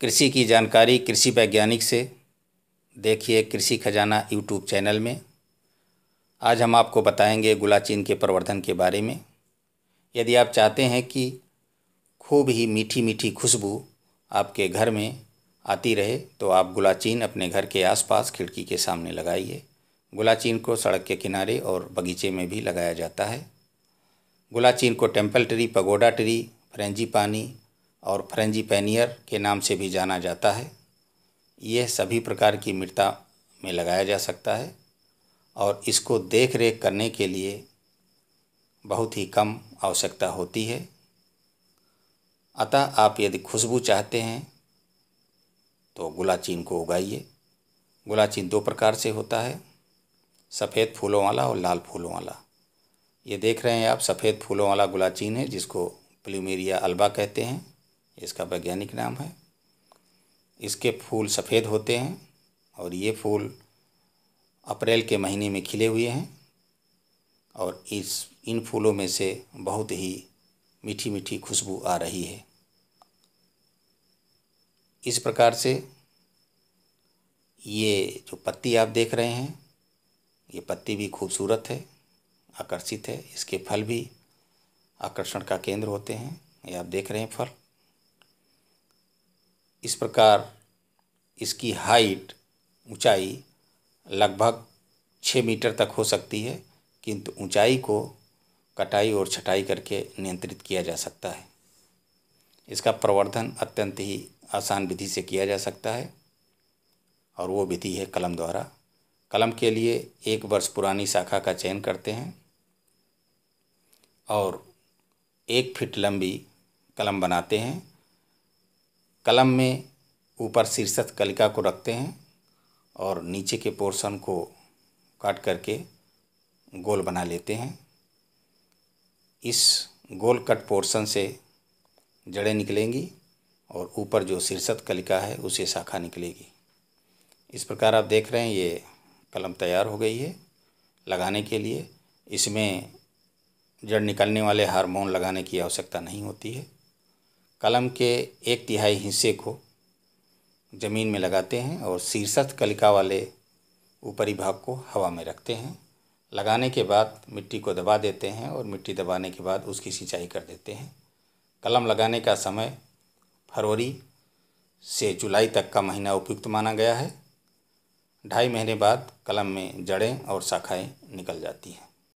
कृषि की जानकारी कृषि वैज्ञानिक से देखिए कृषि खजाना यूट्यूब चैनल में आज हम आपको बताएंगे गुलाचीन के प्रवर्धन के बारे में यदि आप चाहते हैं कि खूब ही मीठी मीठी खुशबू आपके घर में आती रहे तो आप गुलाचीन अपने घर के आसपास खिड़की के सामने लगाइए गुलाचीन को सड़क के किनारे और बगीचे में भी लगाया जाता है गुलाचीन को temple tree pagoda tree frangipani और फ्रेंजी पैनियर के नाम से भी जाना जाता है यह सभी प्रकार की मृता में लगाया जा सकता है और इसको देख रेख करने के लिए बहुत ही कम आवश्यकता होती है अतः आप यदि खुशबू चाहते हैं तो गुलाचीन को उगाइए गुलाचीन दो प्रकार से होता है सफ़ेद फूलों वाला और लाल फूलों वाला ये देख रहे हैं आप सफ़ेद फूलों वाला गुलाचीन है जिसको प्लूमेरिया अल्बा कहते हैं इसका वैज्ञानिक नाम है इसके फूल सफ़ेद होते हैं और ये फूल अप्रैल के महीने में खिले हुए हैं और इस इन फूलों में से बहुत ही मीठी मीठी खुशबू आ रही है इस प्रकार से ये जो पत्ती आप देख रहे हैं ये पत्ती भी खूबसूरत है आकर्षित है इसके फल भी आकर्षण का केंद्र होते हैं ये आप देख रहे हैं फल इस प्रकार इसकी हाइट ऊंचाई लगभग छः मीटर तक हो सकती है किंतु ऊंचाई को कटाई और छटाई करके नियंत्रित किया जा सकता है इसका प्रवर्धन अत्यंत ही आसान विधि से किया जा सकता है और वो विधि है कलम द्वारा कलम के लिए एक वर्ष पुरानी शाखा का चयन करते हैं और एक फिट लंबी कलम बनाते हैं कलम में ऊपर शीर्षक कलिका को रखते हैं और नीचे के पोर्शन को काट करके गोल बना लेते हैं इस गोल कट पोर्शन से जड़ें निकलेंगी और ऊपर जो शीर्षक कलिका है उसे शाखा निकलेगी इस प्रकार आप देख रहे हैं ये कलम तैयार हो गई है लगाने के लिए इसमें जड़ निकलने वाले हार्मोन लगाने की आवश्यकता नहीं होती है कलम के एक तिहाई हिस्से को ज़मीन में लगाते हैं और शीर्षस्थ कलिका वाले ऊपरी भाग को हवा में रखते हैं लगाने के बाद मिट्टी को दबा देते हैं और मिट्टी दबाने के बाद उसकी सिंचाई कर देते हैं कलम लगाने का समय फरवरी से जुलाई तक का महीना उपयुक्त माना गया है ढाई महीने बाद कलम में जड़ें और शाखाएं निकल जाती हैं